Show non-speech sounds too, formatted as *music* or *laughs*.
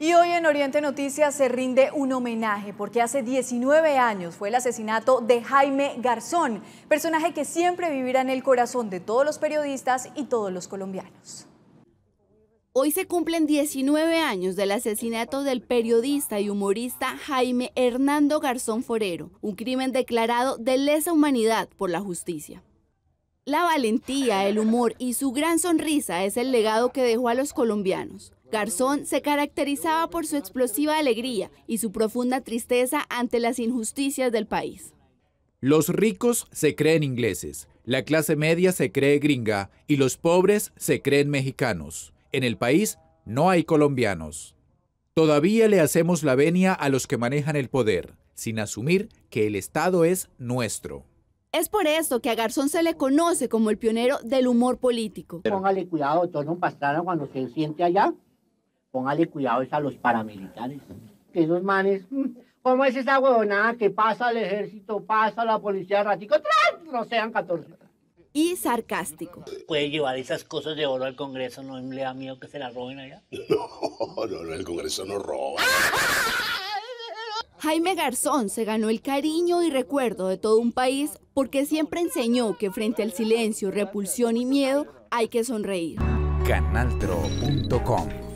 Y hoy en Oriente Noticias se rinde un homenaje porque hace 19 años fue el asesinato de Jaime Garzón, personaje que siempre vivirá en el corazón de todos los periodistas y todos los colombianos. Hoy se cumplen 19 años del asesinato del periodista y humorista Jaime Hernando Garzón Forero, un crimen declarado de lesa humanidad por la justicia. La valentía, el humor y su gran sonrisa es el legado que dejó a los colombianos. Garzón se caracterizaba por su explosiva alegría y su profunda tristeza ante las injusticias del país. Los ricos se creen ingleses, la clase media se cree gringa y los pobres se creen mexicanos. En el país no hay colombianos. Todavía le hacemos la venia a los que manejan el poder, sin asumir que el Estado es nuestro. Es por esto que a Garzón se le conoce como el pionero del humor político. Póngale cuidado, doctor un Pastrana, cuando se siente allá, póngale cuidado es a los paramilitares. Que esos manes, mm, ¿cómo es esa huevonada que pasa al ejército, pasa la policía, ratico, no sean 14? Y sarcástico. ¿Puede llevar esas cosas de oro al Congreso? ¿No le da miedo que se las roben allá? *laughs* No, no, no, el Congreso no roba. *laughs* Jaime Garzón se ganó el cariño y recuerdo de todo un país porque siempre enseñó que frente al silencio, repulsión y miedo hay que sonreír. Canaltro.com